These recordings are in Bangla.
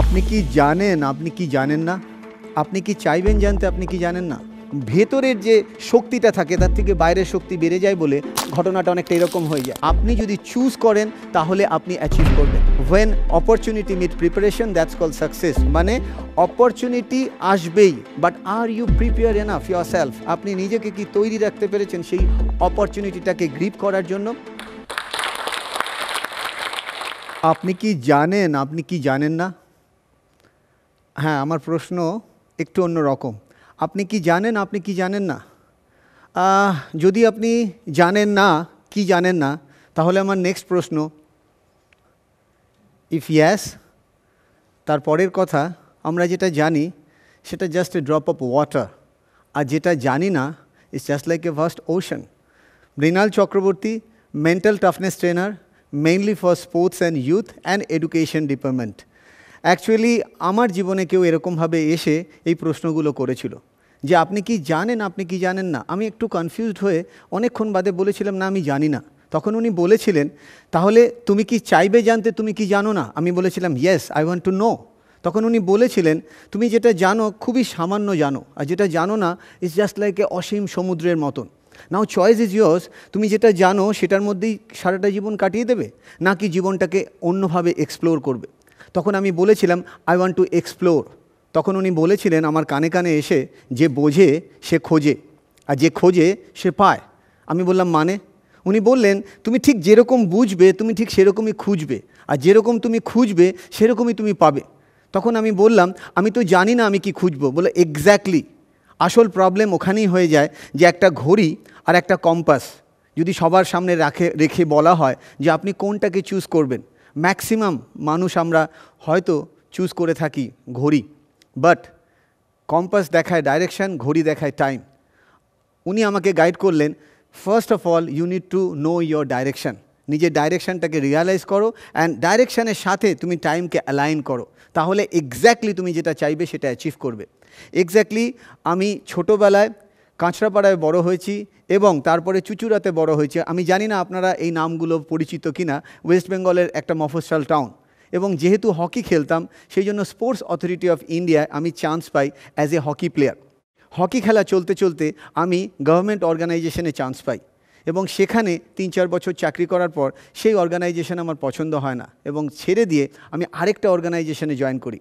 আপনি কি জানেন আপনি কি জানেন না আপনি কি চাইবেন জানতে আপনি কি জানেন না ভেতরের যে শক্তিটা থাকে তার থেকে বাইরের শক্তি বেড়ে যায় বলে ঘটনাটা অনেকটা এরকম হয়ে যায় আপনি যদি চুজ করেন তাহলে আপনি অ্যাচিভ করবেন when opportunity meet preparation that's call success মানে অপরচুনিটি আসবেই but are you prepare enough yourself আপনি নিজেকে কি তৈরি রাখতে পেরেছেন সেই অপরচুনিটিটাকে গ্রিপ করার জন্য আপনি কি জানেন আপনি কি জানেন না হ্যাঁ আমার প্রশ্ন একটু অন্য রকম আপনি কি জানেন আপনি কি জানেন না যদি আপনি জানেন না কি জানেন না তাহলে আমার নেক্সট প্রশ্ন ইফ ইয়াস তার পরের কথা আমরা যেটা জানি সেটা just a drop of water আর যেটা জানি না it's just like a vast ocean Mrinal Chakraborty mental toughness trainer mainly for sports and youth and education department actually আমার জীবনে কেউ এরকমভাবে এসে এই প্রশ্নগুলো করেছিল যে আপনি কি জানেন আপনি কি জানেন না আমি একটু কনফিউজড হয়ে অনেকক্ষণ বাদে বলেছিলাম না আমি জানি না তখন উনি বলেছিলেন তাহলে তুমি কি চাইবে জানতে তুমি কি জানো না আমি বলেছিলাম yes I want to know তখন উনি বলেছিলেন তুমি যেটা জানো খুবই সামান্য জানো আর যেটা জানো না ইটস জাস্ট লাইক এ অসীম সমুদ্রের মতন নাও চয়েস ইজ ইয়ার্স তুমি যেটা জানো সেটার মধ্যেই সারাটা জীবন কাটিয়ে দেবে নাকি জীবনটাকে অন্যভাবে এক্সপ্লোর করবে তখন আমি বলেছিলাম আই ওয়ান্ট টু এক্সপ্লোর তখন উনি বলেছিলেন আমার কানে কানে এসে যে বোঝে সে খোঁজে আর যে খোঁজে সে পায় আমি বললাম মানে উনি বললেন তুমি ঠিক যেরকম বুঝবে তুমি ঠিক সেরকমই খুঁজবে আর যেরকম তুমি খুঁজবে সেরকমই তুমি পাবে তখন আমি বললাম আমি তো জানি না আমি কি খুঁজবো বলে এক্স্যাক্টলি আসল প্রবলেম ওখানেই হয়ে যায় যে একটা ঘড়ি আর একটা কম্পাস যদি সবার সামনে রাখে রেখে বলা হয় যে আপনি কোনটাকে চুজ করবেন ম্যাক্সিমাম মানুষ আমরা হয়তো চুজ করে থাকি ঘড়ি বাট কম্পাস দেখায় ডাইরেকশান ঘড়ি দেখায় টাইম উনি আমাকে গাইড করলেন first of all you need to know your direction নিজের ডাইরেকশানটাকে রিয়ালাইজ করো অ্যান্ড ডাইরেকশানের সাথে তুমি টাইমকে অ্যালাইন করো তাহলে এক্স্যাক্টলি তুমি যেটা চাইবে সেটা অ্যাচিভ করবে এক্স্যাক্টলি আমি ছোটোবেলায় কাঁচরাপাড়ায় বড় হয়েছি এবং তারপরে চুচুড়াতে বড় হয়েছে আমি জানি না আপনারা এই নামগুলো পরিচিত কিনা ওয়েস্ট বেঙ্গলের একটা মফস্বল টাউন এবং যেহেতু হকি খেলতাম সেই জন্য স্পোর্টস অথরিটি অফ ইন্ডিয়ায় আমি চান্স পাই as a hockey player hockey খেলা চলতে চলতে আমি গভর্নমেন্ট অর্গানাইজেশনে চান্স পাই এবং সেখানে তিন চার বছর চাকরি করার পর সেই অর্গানাইজেশন আমার পছন্দ হয় না এবং ছেড়ে দিয়ে আমি আরেকটা অর্গানাইজেশনে জয়েন করি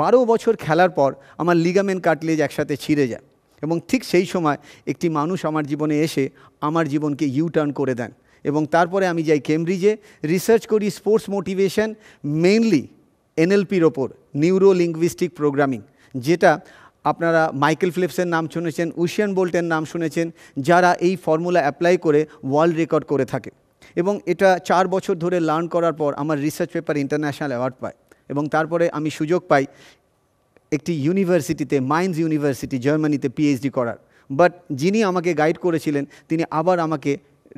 বারো বছর খেলার পর আমার লিগামেন্ট কাটলেজ একসাথে ছিঁড়ে যায় এবং ঠিক সেই সময় একটি মানুষ আমার জীবনে এসে আমার জীবনকে ইউটার্ন করে দেন এবং তারপরে আমি যাই কেমব্রিজে রিসার্চ করি স্পোর্টস মোটিভেশন মেইনলি এনএলপির ওপর নিউরো লিঙ্গুইস্টিক প্রোগ্রামিং যেটা আপনারা মাইকেল ফিলিপসের নাম শুনেছেন উশিয়ান বোল্টের নাম শুনেছেন যারা এই ফর্মুলা অ্যাপ্লাই করে ওয়ার্ল্ড রেকর্ড করে থাকে এবং এটা চার বছর ধরে লার্ন করার পর আমার রিসার্চ পেপার ইন্টারন্যাশনাল অ্যাওয়ার্ড পায় এবং তারপরে আমি সুযোগ পাই একটি ইউনিভার্সিটিতে মাইন্স ইউনিভার্সিটি জার্মানিতে পিএইচডি করার বাট যিনি আমাকে গাইড করেছিলেন তিনি আবার আমাকে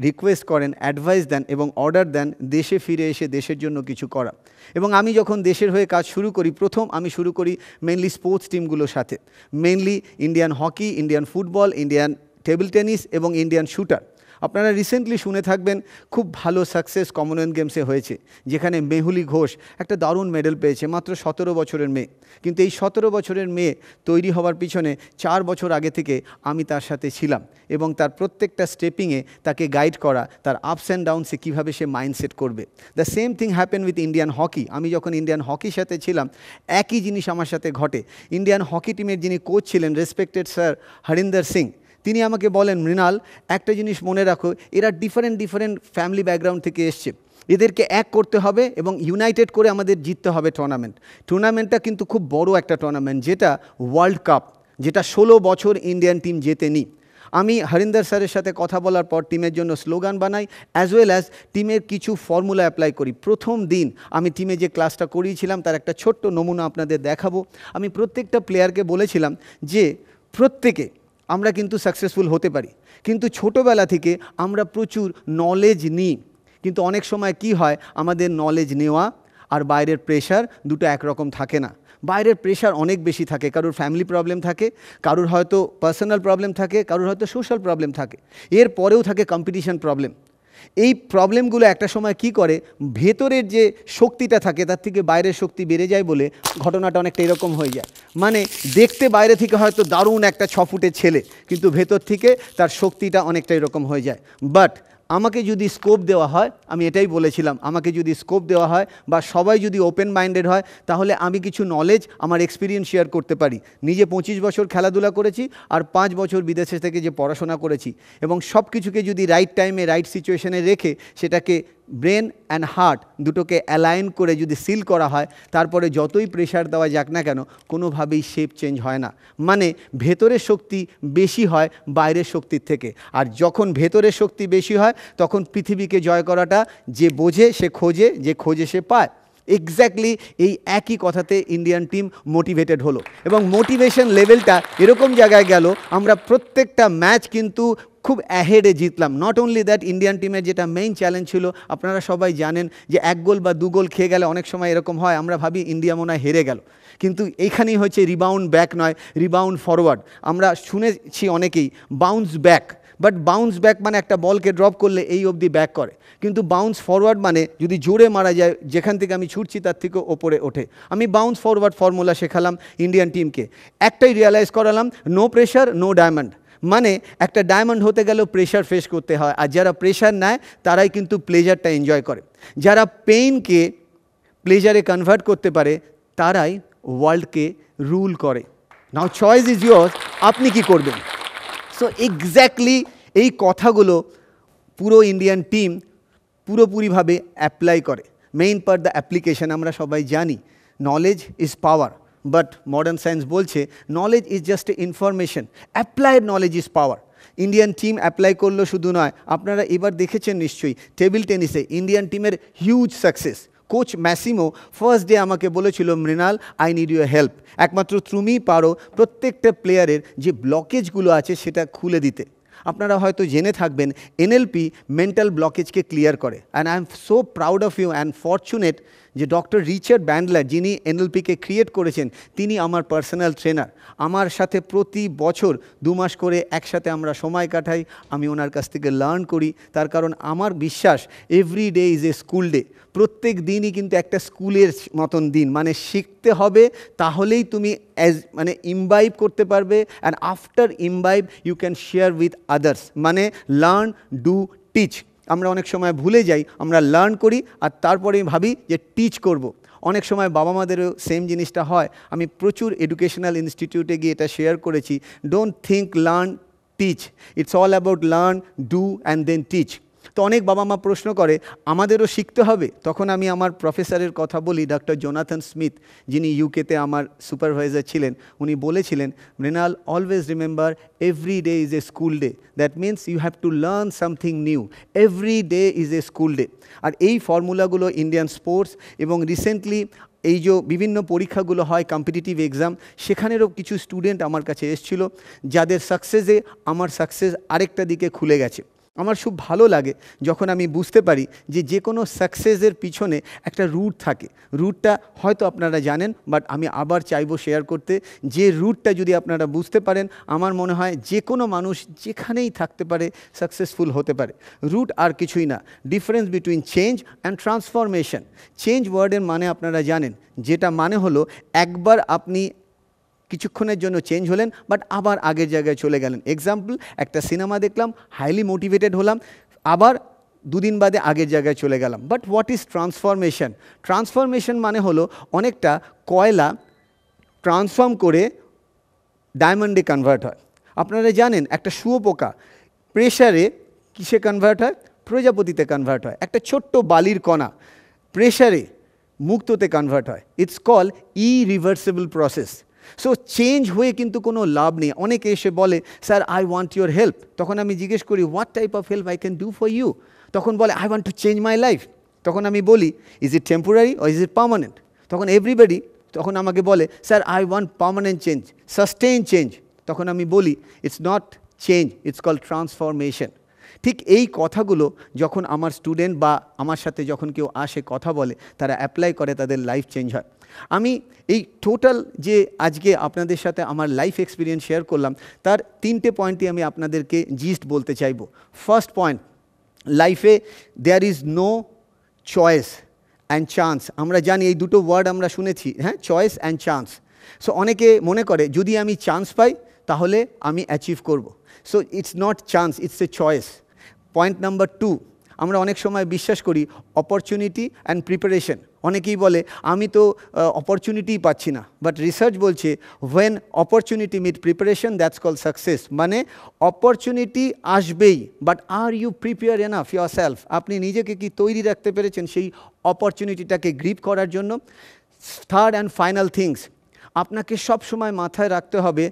রিকোয়েস্ট করেন অ্যাডভাইস দেন এবং অর্ডার দেন দেশে ফিরে এসে দেশের জন্য কিছু করা এবং আমি যখন দেশের হয়ে কাজ শুরু করি প্রথম আমি শুরু করি মেনলি স্পোর্টস টিমগুলোর সাথে mainly Indian hockey Indian football Indian table tennis এবং ইন্ডিয়ান শুটার আপনারা রিসেন্টলি শুনে থাকবেন খুব ভালো সাকসেস কমনওয়েলথ গেমসে হয়েছে যেখানে মেহুলি ঘোষ একটা দারুণ মেডেল পেয়েছে মাত্র সতেরো বছরের মেয়ে কিন্তু এই সতেরো বছরের মেয়ে তৈরি হওয়ার পিছনে চার বছর আগে থেকে আমি তার সাথে ছিলাম এবং তার প্রত্যেকটা স্টেপিংয়ে তাকে গাইড করা তার আপস অ্যান্ড ডাউনসে কীভাবে সে মাইন্ডসেট করবে the same thing happen with Indian hockey আমি যখন ইন্ডিয়ান হকির সাথে ছিলাম একই জিনিস আমার সাথে ঘটে ইন্ডিয়ান হকি টিমের যিনি কোচ ছিলেন রেসপেক্টেড স্যার হরিন্দর সিং তিনি আমাকে বলেন মৃণাল একটা জিনিস মনে রাখো এরা ডিফারেন্ট ডিফারেন্ট ফ্যামিলি ব্যাকগ্রাউন্ড থেকে এসছে এদেরকে এক করতে হবে এবং ইউনাইটেড করে আমাদের জিততে হবে টুর্নামেন্ট টুর্নামেন্টটা কিন্তু খুব বড় একটা টুর্নামেন্ট যেটা ওয়ার্ল্ড কাপ যেটা ষোলো বছর ইন্ডিয়ান টিম জেতেনি আমি হরিন্দর স্যারের সাথে কথা বলার পর টিমের জন্য স্লোগান বানাই অ্যাজ ওয়েল অ্যাজ টিমের কিছু ফর্মুলা অ্যাপ্লাই করি প্রথম দিন আমি টিমে যে ক্লাসটা করিয়েছিলাম তার একটা ছোট্ট নমুনা আপনাদের দেখাবো আমি প্রত্যেকটা প্লেয়ারকে বলেছিলাম যে প্রত্যেকে আমরা কিন্তু সাকসেসফুল হতে পারি কিন্তু ছোটোবেলা থেকে আমরা প্রচুর নলেজ নিই কিন্তু অনেক সময় কি হয় আমাদের নলেজ নেওয়া আর বাইরের প্রেশার দুটো একরকম থাকে না বাইরের প্রেশার অনেক বেশি থাকে কারোর ফ্যামিলি প্রবলেম থাকে কারোর হয়তো পার্সোনাল প্রবলেম থাকে কারোর হয়তো সোশ্যাল প্রবলেম থাকে এর পরেও থাকে কম্পিটিশান প্রবলেম এই প্রবলেমগুলো একটা সময় কি করে ভেতরের যে শক্তিটা থাকে তার থেকে বাইরের শক্তি বেড়ে যায় বলে ঘটনাটা অনেকটা এরকম হয়ে যায় মানে দেখতে বাইরে থেকে হয়তো দারুণ একটা ছ ফুটের ছেলে কিন্তু ভেতর থেকে তার শক্তিটা অনেকটা এরকম হয়ে যায় বাট আমাকে যদি স্কোপ দেওয়া হয় আমি এটাই বলেছিলাম আমাকে যদি স্কোপ দেওয়া হয় বা সবাই যদি ওপেন মাইন্ডেড হয় তাহলে আমি কিছু নলেজ আমার এক্সপিরিয়েন্স শেয়ার করতে পারি নিজে পঁচিশ বছর খেলাধুলা করেছি আর পাঁচ বছর বিদেশে থেকে যে পড়াশোনা করেছি এবং সব কিছুকে যদি রাইট টাইমে রাইট সিচুয়েশনে রেখে সেটাকে ব্রেন অ্যান্ড হার্ট দুটোকে অ্যালাইন করে যদি সিল করা হয় তারপরে যতই প্রেশার দেওয়া যাক না কেন কোনোভাবেই শেপ চেঞ্জ হয় না মানে ভেতরের শক্তি বেশি হয় বাইরের শক্তির থেকে আর যখন ভেতরের শক্তি বেশি হয় তখন পৃথিবীকে জয় করাটা যে বোঝে সে খোঁজে যে খোঁজে সে পায় এক্স্যাক্টলি এই একই কথাতে ইন্ডিয়ান টিম মোটিভেটেড হলো এবং মোটিভেশন লেভেলটা এরকম জায়গায় গেল আমরা প্রত্যেকটা ম্যাচ কিন্তু খুব অ্যাহেডে জিতলাম নট অনলি দ্যাট ইন্ডিয়ান টিমের যেটা মেইন চ্যালেঞ্জ ছিল আপনারা সবাই জানেন যে এক গোল বা দু গোল খেয়ে গেলে অনেক সময় এরকম হয় আমরা ভাবি ইন্ডিয়া মনে হয় হেরে গেল কিন্তু এইখানেই হচ্ছে রিবাউন্ড ব্যাক নয় রিবাউন্ড ফরওয়ার্ড আমরা শুনেছি অনেকেই bounce back but bounce back মানে একটা বলকে ড্রপ করলে এই অবধি ব্যাক করে কিন্তু বাউন্স ফরওয়ার্ড মানে যদি জোরে মারা যায় যেখান থেকে আমি ছুটছি তার থেকে ওপরে ওঠে আমি বাউন্স ফরওয়ার্ড ফর্মুলা শেখালাম ইন্ডিয়ান টিমকে একটাই রিয়ালাইজ করালাম নো প্রেশার নো ডায়মন্ড মানে একটা ডায়মন্ড হতে গেলেও প্রেশার ফেস করতে হয় আর যারা প্রেশার নেয় তারাই কিন্তু প্লেজারটা এনজয় করে যারা পেইনকে প্লেজারে কনভার্ট করতে পারে তারাই ওয়ার্ল্ডকে রুল করে নাও চয়েস ইজ ইউর আপনি কি করবেন সো এক্স্যাক্টলি এই কথাগুলো পুরো ইন্ডিয়ান টিম পুরোপুরিভাবে অ্যাপ্লাই করে মেইন পার দ্য অ্যাপ্লিকেশন আমরা সবাই জানি knowledge is power but modern science বলছে knowledge is just a information applied knowledge is power Indian team apply করলো শুধু নয় আপনারা এবার দেখেছেন নিশ্চয়ই টেবিল টেনিসে ইন্ডিয়ান টিমের huge success coach Massimo first day আমাকে বলেছিল Mrinal I need your help একমাত্র তুমিই পারো প্রত্যেকটা প্লেয়ারের যে ব্লকেজগুলো আছে সেটা খুলে দিতে আপনারা হয়তো জেনে থাকবেন এনএলপি মেন্টাল ব্লকেজকে ক্লিয়ার করে and I am so proud of you and fortunate যে ডক্টর রিচার্ড ব্যান্ডলার যিনি এনএলপিকে ক্রিয়েট করেছেন তিনি আমার পার্সোনাল ট্রেনার আমার সাথে প্রতি বছর দু মাস করে একসাথে আমরা সময় কাটাই আমি ওনার কাছ থেকে লার্ন করি তার কারণ আমার বিশ্বাস every day is a school day প্রত্যেক দিনই কিন্তু একটা স্কুলের মতন দিন মানে শিখতে হবে তাহলেই তুমি অ্যাজ মানে ইম্বাইব করতে পারবে and after imbibe you can share with others মানে লার্ন ডু টিচ আমরা অনেক সময় ভুলে যাই আমরা লার্ন করি আর তারপরে ভাবি যে টিচ করব। অনেক সময় বাবা মাদেরও সেম জিনিসটা হয় আমি প্রচুর এডুকেশনাল ইনস্টিটিউটে গিয়ে এটা শেয়ার করেছি don't think learn teach it's all about learn do and then teach তো অনেক বাবা মা প্রশ্ন করে আমাদেরও শিখতে হবে তখন আমি আমার প্রফেসরের কথা বলি ডক্টর জোনাথন স্মিথ যিনি ইউকেতে আমার সুপারভাইজার ছিলেন উনি বলেছিলেন Mrinal always remember every day is a school day that means you have to learn something new every day is a school day আর এই ফর্মুলাগুলো ইন্ডিয়ান স্পোর্টস এবং রিসেন্টলি এই যে বিভিন্ন পরীক্ষাগুলো হয় কম্পিটিটিভ এক্সাম সেখানেরও কিছু স্টুডেন্ট আমার কাছে এসছিল যাদের সাকসেসে আমার সাকসেস আরেকটা দিকে খুলে গেছে আমার খুব ভালো লাগে যখন আমি বুঝতে পারি যে যে কোনো সাকসেসের পিছনে একটা রুট থাকে রুটটা হয়তো আপনারা জানেন বাট আমি আবার চাইবো শেয়ার করতে যে রুটটা যদি আপনারা বুঝতে পারেন আমার মনে হয় যে কোনো মানুষ যেখানেই থাকতে পারে সাকসেসফুল হতে পারে রুট আর কিছুই না difference between change and transformation change ওয়ার্ডের মানে আপনারা জানেন যেটা মানে হলো একবার আপনি কিছুক্ষণের জন্য চেঞ্জ হলেন বাট আবার আগের জায়গায় চলে গেলেন এক্সাম্পল একটা সিনেমা দেখলাম হাইলি মোটিভেটেড হলাম আবার দুদিন বাদে আগের জায়গায় চলে গেলাম but what is transformation transformation মানে হলো অনেকটা কয়লা ট্রান্সফর্ম করে ডায়মন্ডে কনভার্ট হয় আপনারা জানেন একটা শুয়োপোকা প্রেশারে কিসে কনভার্ট হয় প্রজাপতিতে কনভার্ট হয় একটা ছোট্ট বালির কণা প্রেশারে মুক্ততে কনভার্ট হয় it's call irreversible process so change হয়ে কিন্তু কোনো লাভ নেই অনেকে এসে বলে sir I want your help তখন আমি জিজ্ঞেস করি what type of help I can do for you তখন বলে I want to change my life তখন আমি বলি is it temporary or is it permanent তখন এভরিবডি তখন আমাকে বলে sir I want permanent change sustain change তখন আমি বলি it's not change it's call transformation ঠিক এই কথাগুলো যখন আমার স্টুডেন্ট বা আমার সাথে যখন কেউ আসে কথা বলে তারা অ্যাপ্লাই করে তাদের লাইফ চেঞ্জ হয় আমি এই টোটাল যে আজকে আপনাদের সাথে আমার লাইফ এক্সপিরিয়েন্স শেয়ার করলাম তার তিনটে পয়েন্টই আমি আপনাদেরকে জিস্ট বলতে চাইব ফার্স্ট পয়েন্ট লাইফে there is no choice and chance আমরা জানি এই দুটো ওয়ার্ড আমরা শুনেছি হ্যাঁ চয়েস অ্যান্ড চান্স সো অনেকে মনে করে যদি আমি চান্স পাই তাহলে আমি অ্যাচিভ করব so it's not chance it's a choice point number two আমরা অনেক সময় বিশ্বাস করি অপরচুনিটি অ্যান্ড প্রিপারেশন অনেকেই বলে আমি তো অপরচুনিটিই পাচ্ছি না বাট রিসার্চ বলছে when opportunity meet preparation that's call success মানে অপরচুনিটি আসবেই but are you prepare enough yourself আপনি নিজেকে কি তৈরি রাখতে পেরেছেন সেই অপরচুনিটিটাকে গ্রিপ করার জন্য থার্ড অ্যান্ড ফাইনাল থিংস আপনাকে সব সময় মাথায় রাখতে হবে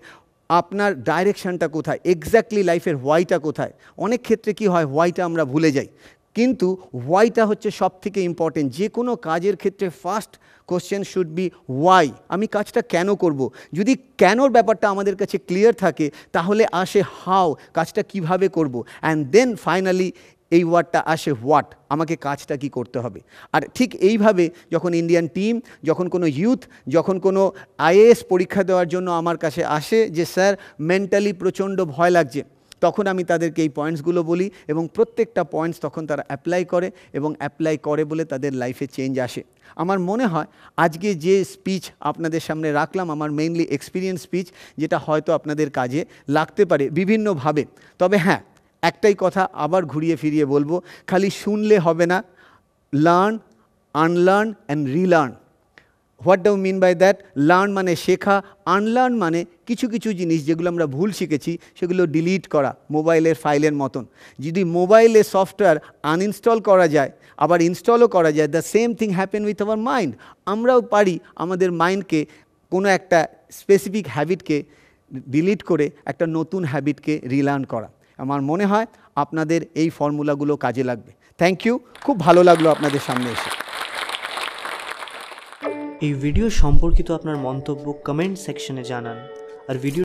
আপনার ডাইরেকশানটা কোথায় এক্স্যাক্টলি লাইফের হোয়াইটা কোথায় অনেক ক্ষেত্রে কি হয় হোয়াইটা আমরা ভুলে যাই কিন্তু হোয়াইটা হচ্ছে সব থেকে ইম্পর্টেন্ট যে কোনো কাজের ক্ষেত্রে first question should be why আমি কাজটা কেন করব। যদি কেনর ব্যাপারটা আমাদের কাছে ক্লিয়ার থাকে তাহলে আসে হাও কাজটা কিভাবে করব। অ্যান্ড দেন ফাইনালি এই ওয়ার্ডটা আসে হোয়াট আমাকে কাজটা কি করতে হবে আর ঠিক এইভাবে যখন ইন্ডিয়ান টিম যখন কোনো ইউথ যখন কোনো আইএএস পরীক্ষা দেওয়ার জন্য আমার কাছে আসে যে স্যার মেন্টালি প্রচণ্ড ভয় লাগছে তখন আমি তাদেরকে এই পয়েন্টসগুলো বলি এবং প্রত্যেকটা পয়েন্টস তখন তারা অ্যাপ্লাই করে এবং অ্যাপ্লাই করে বলে তাদের লাইফে চেঞ্জ আসে আমার মনে হয় আজকে যে স্পিচ আপনাদের সামনে রাখলাম আমার মেইনলি এক্সপিরিয়েন্স স্পিচ যেটা হয়তো আপনাদের কাজে লাগতে পারে বিভিন্নভাবে তবে হ্যাঁ একটাই কথা আবার ঘুরিয়ে ফিরিয়ে বলবো খালি শুনলে হবে না learn unlearn and relearn what do you mean by that learn মানে শেখা আনলার্ন মানে কিছু কিছু জিনিস যেগুলো আমরা ভুল শিখেছি সেগুলো ডিলিট করা মোবাইলের ফাইলের মতন যদি মোবাইলে সফটওয়্যার আনইনস্টল করা যায় আবার ইনস্টলও করা যায় the same thing happen with our mind আমরাও পারি আমাদের মাইন্ডকে কোনো একটা স্পেসিফিক হ্যাবিটকে ডিলিট করে একটা নতুন হ্যাবিটকে রিলার্ন করা আমার মনে হয় আপনাদের এই ফর্মুলাগুলো কাজে লাগবে থ্যাংক ইউ খুব ভালো লাগলো আপনাদের সামনে এসে এই ভিডিও সম্পর্কিত আপনার মন্তব্য কমেন্ট সেকশনে জানান আর ভিডিও